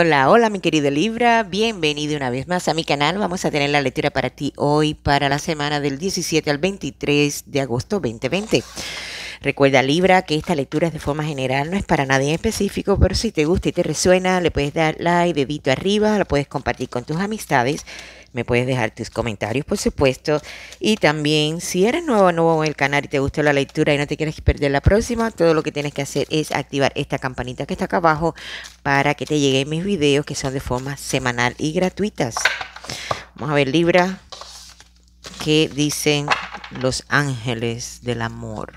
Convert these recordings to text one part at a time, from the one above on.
Hola, hola mi querido Libra, bienvenido una vez más a mi canal. Vamos a tener la lectura para ti hoy para la semana del 17 al 23 de agosto 2020. Recuerda Libra que esta lectura es de forma general, no es para nadie en específico, pero si te gusta y te resuena, le puedes dar like, dedito arriba, lo puedes compartir con tus amistades me puedes dejar tus comentarios, por supuesto. Y también, si eres nuevo nuevo en el canal y te gustó la lectura y no te quieres perder la próxima, todo lo que tienes que hacer es activar esta campanita que está acá abajo para que te lleguen mis videos que son de forma semanal y gratuitas. Vamos a ver, Libra, ¿qué dicen los ángeles del amor?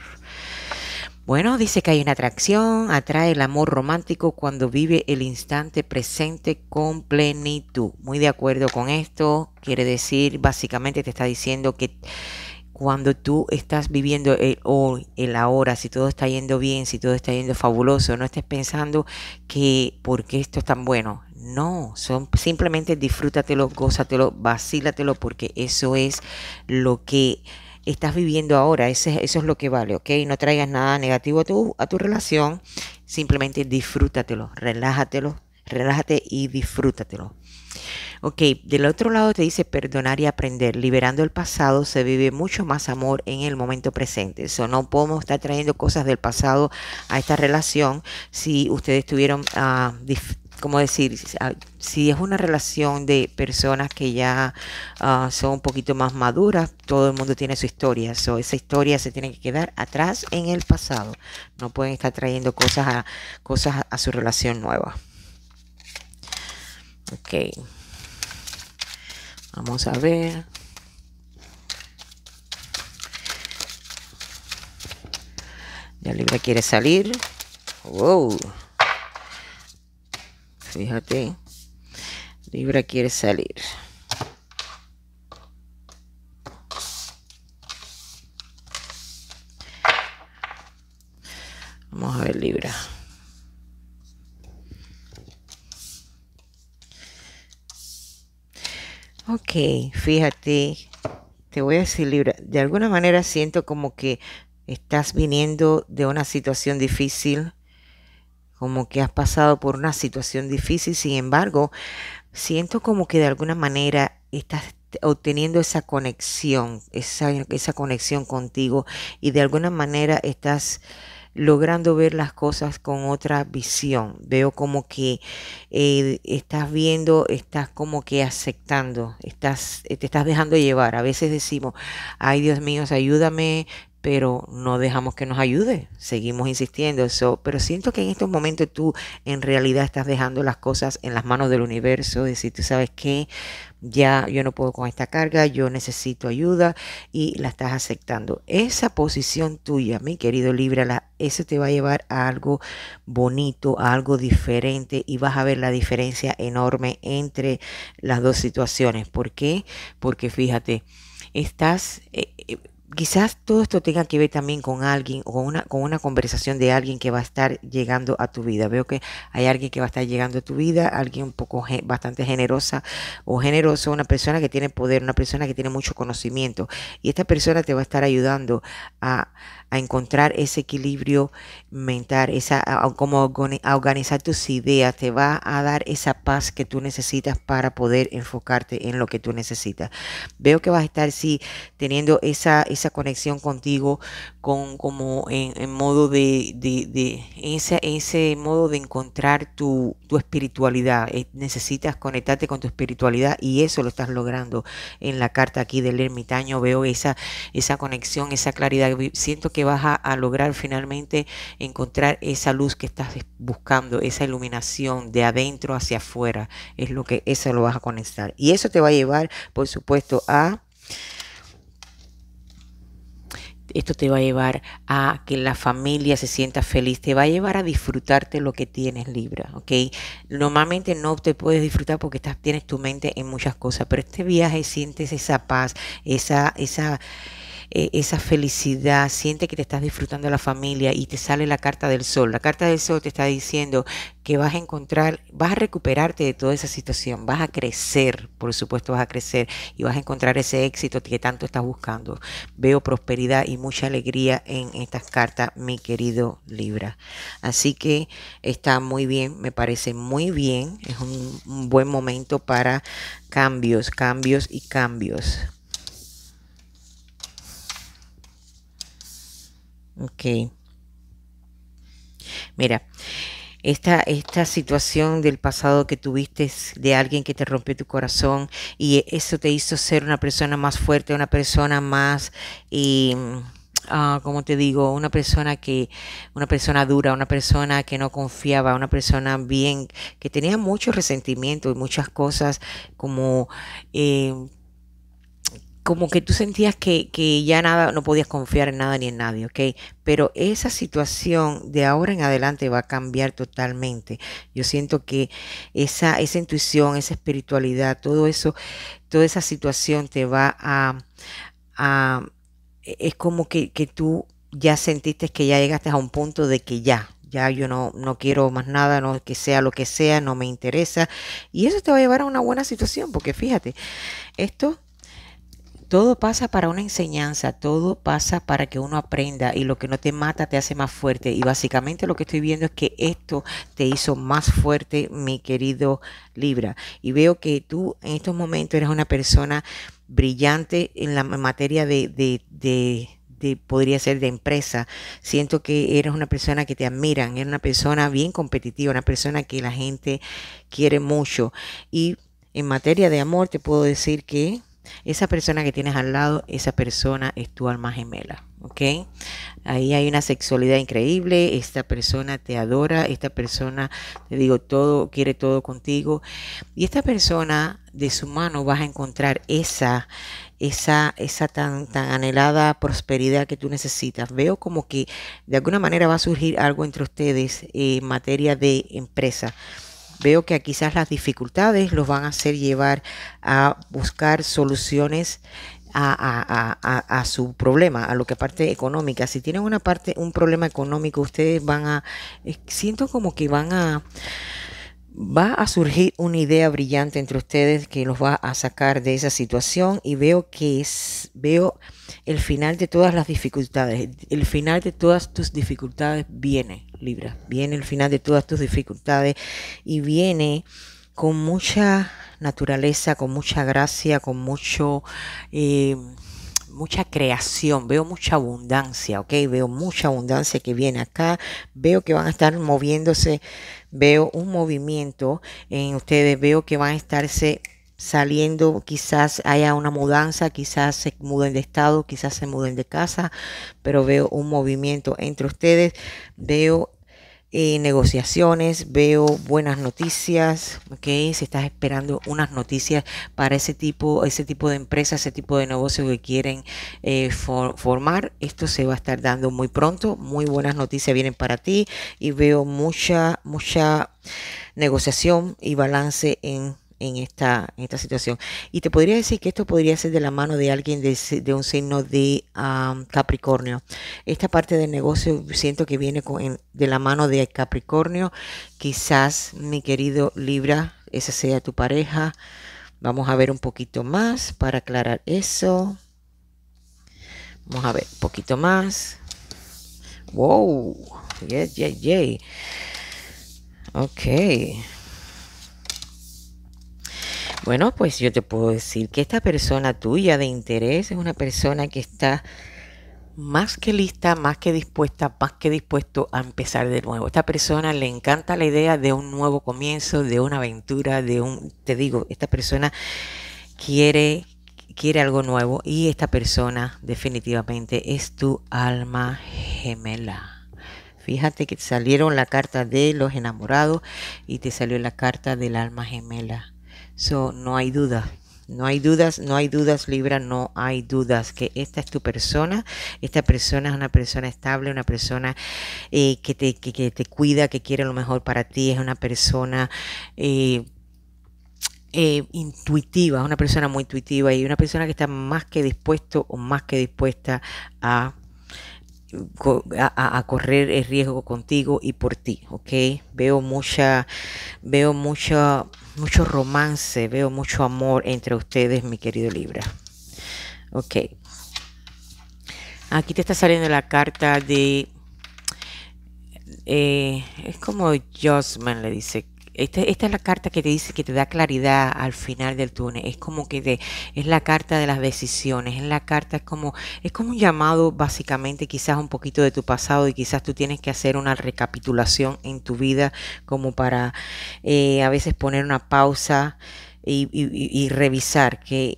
Bueno, dice que hay una atracción, atrae el amor romántico cuando vive el instante presente con plenitud. Muy de acuerdo con esto, quiere decir, básicamente te está diciendo que cuando tú estás viviendo el hoy, el ahora, si todo está yendo bien, si todo está yendo fabuloso, no estés pensando que porque esto es tan bueno. No, son simplemente disfrútatelo, gózatelo, vacílatelo, porque eso es lo que estás viviendo ahora. Ese, eso es lo que vale, ¿ok? No traigas nada negativo a tu, relación. Simplemente disfrútatelo, relájatelo, relájate y disfrútatelo. Ok, del otro lado te dice perdonar y aprender. Liberando el pasado se vive mucho más amor en el momento presente. Eso no podemos estar trayendo cosas del pasado a esta relación si ustedes tuvieron ah, como decir, ah, si es una relación de personas que ya ah, son un poquito más maduras, todo el mundo tiene su historia. So, esa historia se tiene que quedar atrás en el pasado. No pueden estar trayendo cosas a, cosas a, su relación nueva. Ok. Vamos a ver. Ya Libra quiere salir. Wow. Fíjate. Libra quiere salir. Vamos a ver Libra. Ok, fíjate, te voy a decir Libra, de alguna manera siento como que estás viniendo de una situación difícil como que has pasado por una situación difícil, sin embargo, siento como que de alguna manera estás obteniendo esa conexión, esa, conexión contigo y de alguna manera estás logrando ver las cosas con otra visión. Veo como que eh, estás viendo, estás como que aceptando, estás, te estás dejando llevar. A veces decimos, ay Dios mío, ayúdame, pero no dejamos que nos ayude, seguimos insistiendo. eso, pero siento que en estos momentos tú en realidad estás dejando las cosas en las manos del universo, decir, tú sabes que ya yo no puedo con esta carga, yo necesito ayuda y la estás aceptando. Esa posición tuya, mi querido Libra, eso te va a llevar a algo bonito, a algo diferente y vas a ver la diferencia enorme entre las dos situaciones. ¿Por qué? Porque fíjate, estás... Eh, eh, quizás todo esto tenga que ver también con alguien o con una, con una conversación de alguien que va a estar llegando a tu vida. Veo que hay alguien que va a estar llegando a tu vida, alguien un poco bastante generosa o generoso, una persona que tiene poder, una persona que tiene mucho conocimiento. Y esta persona te va a estar ayudando a, encontrar ese equilibrio mental, esa, como a organizar tus ideas, te va a dar esa paz que tú necesitas para poder enfocarte en lo que tú necesitas. Veo que vas a estar, si teniendo esa, esa conexión contigo, con, como en, modo de, ese, ese, modo de encontrar tu, espiritualidad. Eh, necesitas conectarte con tu espiritualidad y eso lo estás logrando en la carta aquí del ermitaño. Veo esa, esa conexión, esa claridad. Siento que vas a, lograr finalmente encontrar esa luz que estás buscando, esa iluminación de adentro hacia afuera. Es lo que eso lo vas a conectar. Y eso te va a llevar, por supuesto, a esto te va a llevar a que la familia se sienta feliz, te va a llevar a disfrutarte lo que tienes Libra, ¿ok? Normalmente no te puedes disfrutar porque estás, tienes tu mente en muchas cosas, pero este viaje sientes esa paz, esa, esa, eh, esa felicidad, siente que te estás disfrutando de la familia y te sale la carta del sol. La carta del sol te está diciendo que vas a encontrar, vas a recuperarte de toda esa situación, vas a crecer, por supuesto vas a crecer y vas a encontrar ese éxito que tanto estás buscando. Veo prosperidad y mucha alegría en estas cartas, mi querido Libra. Así que está muy bien, me parece muy bien, es un buen momento para cambios, cambios y cambios. Ok. Mira, esta, esta situación del pasado que tuviste de alguien que te rompió tu corazón y eso te hizo ser una persona más fuerte, una persona más... Y, mm, ah, como te digo, una persona que, una persona dura, una persona que no confiaba, una persona bien, que tenía mucho resentimiento y muchas cosas como eh, como que tú sentías que, ya nada, no podías confiar en nada ni en nadie, ¿ok? Pero esa situación de ahora en adelante va a cambiar totalmente. Yo siento que esa, esa intuición, esa espiritualidad, todo eso, toda esa situación te va a... es como que, tú ya sentiste que ya llegaste a un punto de que ya, ya yo no, no quiero más nada, no que sea lo que sea, no me interesa. Y eso te va a llevar a una buena situación, porque fíjate, esto todo pasa para una enseñanza, todo pasa para que uno aprenda y lo que no te mata te hace más fuerte. Y básicamente lo que estoy viendo es que esto te hizo más fuerte, mi querido Libra. Y veo que tú en estos momentos eres una persona brillante en la materia de, de, de podría ser de empresa. Siento que eres una persona que te admiran, eres una persona bien competitiva, una persona que la gente quiere mucho. Y en materia de amor te puedo decir que esa persona que tienes al lado, esa persona es tu alma gemela, ¿ok? Ahí hay una sexualidad increíble, esta persona te adora, esta persona, te digo, todo, quiere todo contigo. Y esta persona, de su mano vas a encontrar esa, esa, esa tan, tan anhelada prosperidad que tú necesitas. Veo como que de alguna manera va a surgir algo entre ustedes en materia de empresa. Veo que quizás las dificultades los van a hacer llevar a buscar soluciones a, su problema, a lo que parte económica. Si tienen una parte, un problema económico, ustedes van a, eh, siento como que van a va a surgir una idea brillante entre ustedes que los va a sacar de esa situación y veo que es, veo el final de todas las dificultades, el final de todas tus dificultades viene, Libra, viene el final de todas tus dificultades y viene con mucha naturaleza, con mucha gracia, con mucho... Eh, mucha creación, veo mucha abundancia, ¿ok? Veo mucha abundancia que viene acá, veo que van a estar moviéndose, veo un movimiento en ustedes, veo que van a estarse saliendo, quizás haya una mudanza, quizás se muden de estado, quizás se muden de casa, pero veo un movimiento entre ustedes, veo eh, negociaciones, veo buenas noticias, ¿ok? Si estás esperando unas noticias para ese tipo, ese tipo de empresa, ese tipo de negocio que quieren eh, formar, esto se va a estar dando muy pronto. Muy buenas noticias vienen para ti y veo mucha, mucha negociación y balance en en esta, esta situación. Y te podría decir que esto podría ser de la mano de alguien de, un signo de Capricornio. Esta parte del negocio siento que viene de la mano de Capricornio. Quizás mi querido Libra, esa sea tu pareja. Vamos a ver un poquito más para aclarar eso. Vamos a ver un poquito más. Wow. Ok. Bueno, pues yo te puedo decir que esta persona tuya de interés es una persona que está más que lista, más que dispuesta, más que dispuesto a empezar de nuevo. Esta persona le encanta la idea de un nuevo comienzo, de una aventura, de un, te digo, esta persona quiere quiere algo nuevo y esta persona definitivamente es tu alma gemela. Fíjate que te salieron la carta de los enamorados y te salió la carta del alma gemela. So, no hay dudas No hay dudas, no hay dudas, Libra, no hay dudas que esta es tu persona. Esta persona es una persona estable, una persona eh, que, te, cuida, que quiere lo mejor para ti, es una persona eh, eh, intuitiva, es una persona muy intuitiva y una persona que está más que dispuesto o más que dispuesta a a, correr el riesgo contigo y por ti, ¿ok? Veo mucha, veo mucha, mucho romance, veo mucho amor entre ustedes, mi querido Libra. Ok. Aquí te está saliendo la carta de... Eh, es como Josman le dice este, esta es la carta que te dice que te da claridad al final del túnel. Es como que es la carta de las decisiones, es la carta, es como, es como un llamado básicamente quizás un poquito de tu pasado y quizás tú tienes que hacer una recapitulación en tu vida como para eh, a veces poner una pausa. Y, revisar qué,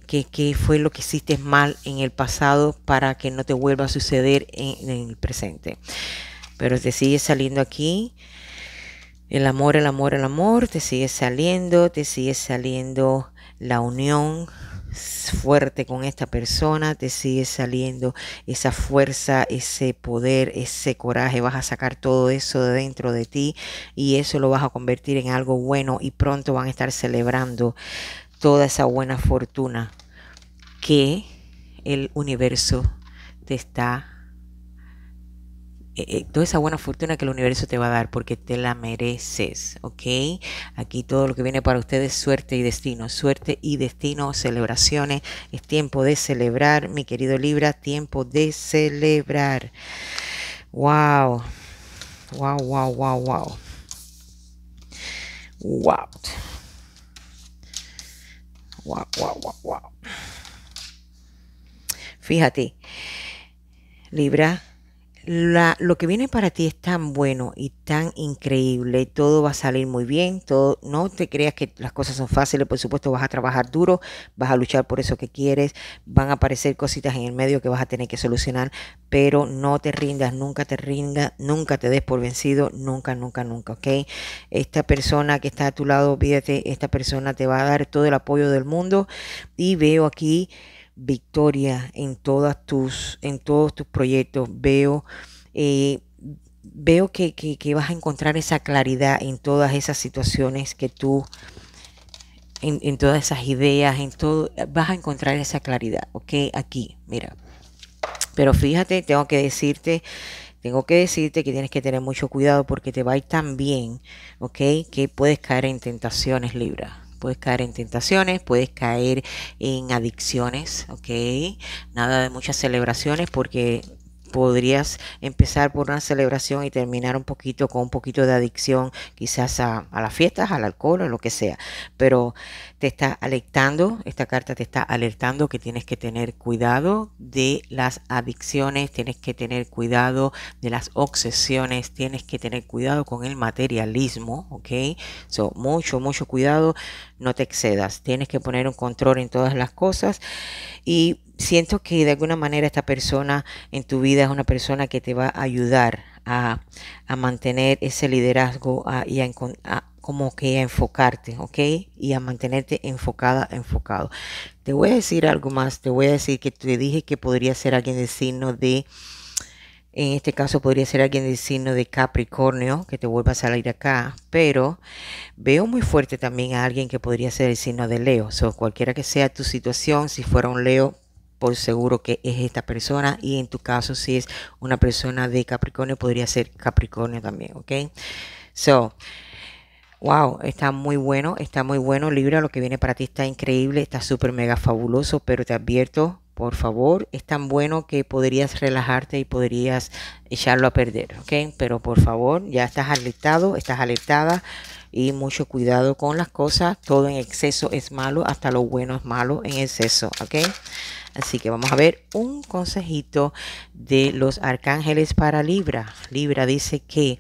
fue lo que hiciste mal en el pasado para que no te vuelva a suceder en, en el presente. Pero te sigue saliendo aquí el amor, el amor, el amor, te sigue saliendo, te sigue saliendo la unión fuerte con esta persona, te sigue saliendo esa fuerza, ese poder, ese coraje, vas a sacar todo eso de dentro de ti y eso lo vas a convertir en algo bueno y pronto van a estar celebrando toda esa buena fortuna que el universo te está eh, eh, toda esa buena fortuna que el universo te va a dar porque te la mereces, ¿ok? Aquí todo lo que viene para ustedes suerte y destino, suerte y destino, celebraciones, es tiempo de celebrar, mi querido Libra, tiempo de celebrar. Wow, wow, wow, wow, wow. Wow. Wow, wow, wow, wow. Fíjate, Libra, lo que viene para ti es tan bueno y tan increíble, todo va a salir muy bien, todo, no te creas que las cosas son fáciles, por supuesto vas a trabajar duro, vas a luchar por eso que quieres, van a aparecer cositas en el medio que vas a tener que solucionar, pero no te rindas, nunca te rindas, nunca te des por vencido, nunca, nunca, nunca, ¿ok? Esta persona que está a tu lado, olvídate, esta persona te va a dar todo el apoyo del mundo y veo aquí victoria en, todas tus, en todos tus proyectos. Veo, eh, veo que, que, vas a encontrar esa claridad en todas esas situaciones que tú, en, todas esas ideas, en todo, vas a encontrar esa claridad, ¿ok? Aquí, mira. Pero fíjate, tengo que decirte tengo que decirte que tienes que tener mucho cuidado porque te va a ir tan bien, ¿ok? Que puedes caer en tentaciones, Libra puedes caer en tentaciones, puedes caer en adicciones, ¿ok? Nada de muchas celebraciones porque podrías empezar por una celebración y terminar un poquito con un poquito de adicción, quizás a, las fiestas, al alcohol o lo que sea. Pero te está alertando, esta carta te está alertando que tienes que tener cuidado de las adicciones, tienes que tener cuidado de las obsesiones, tienes que tener cuidado con el materialismo, ¿ok? So, mucho, mucho cuidado, no te excedas, tienes que poner un control en todas las cosas y siento que de alguna manera esta persona en tu vida es una persona que te va a ayudar a, mantener ese liderazgo y a, como que enfocarte, ¿ok? Y a mantenerte enfocada, enfocado. Te voy a decir algo más, te voy a decir que te dije que podría ser alguien del signo de, en este caso podría ser alguien del signo de Capricornio, que te vuelva a salir acá, pero veo muy fuerte también a alguien que podría ser el signo de Leo, o so, cualquiera que sea tu situación, si fuera un Leo, seguro que es esta persona y en tu caso si es una persona de Capricornio podría ser Capricornio también, ¿ok? So, Wow, está muy bueno, está muy bueno Libra, lo que viene para ti está increíble, está súper mega fabuloso, pero te advierto, por favor, es tan bueno que podrías relajarte y podrías echarlo a perder, ¿ok? Pero por favor, ya estás alertado, estás alertada y mucho cuidado con las cosas, todo en exceso es malo, hasta lo bueno es malo en exceso, ¿ok? Así que vamos a ver un consejito de los arcángeles para Libra. Libra dice que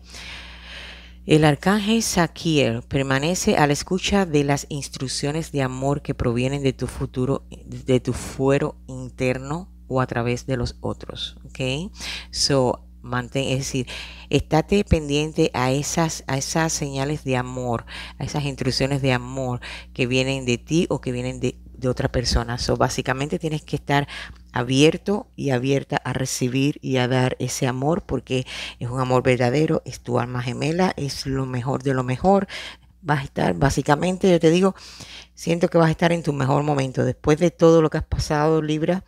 el arcángel Saquiel permanece a la escucha de las instrucciones de amor que provienen de tu futuro, de tu fuero interno o a través de los otros. ¿Ok? So, mantén, es decir, estate pendiente a esas, a esas señales de amor, a esas instrucciones de amor que vienen de ti o que vienen de otra persona. So, básicamente tienes que estar abierto y abierta a recibir y a dar ese amor porque es un amor verdadero, es tu alma gemela, es lo mejor de lo mejor. Vas a estar, básicamente, yo te digo, siento que vas a estar en tu mejor momento. Después de todo lo que has pasado, Libra,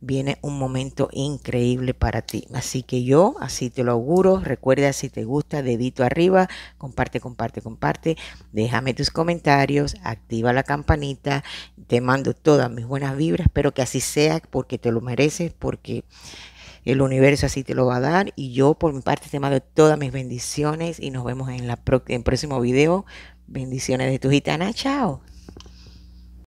viene un momento increíble para ti. Así que yo, así te lo auguro. Recuerda, si te gusta, dedito arriba, comparte, comparte, comparte. Déjame tus comentarios, activa la campanita. Te mando todas mis buenas vibras. Espero que así sea porque te lo mereces, porque el universo así te lo va a dar. Y yo, por mi parte, te mando todas mis bendiciones y nos vemos en, la el próximo video. Bendiciones de tu gitana. Chao.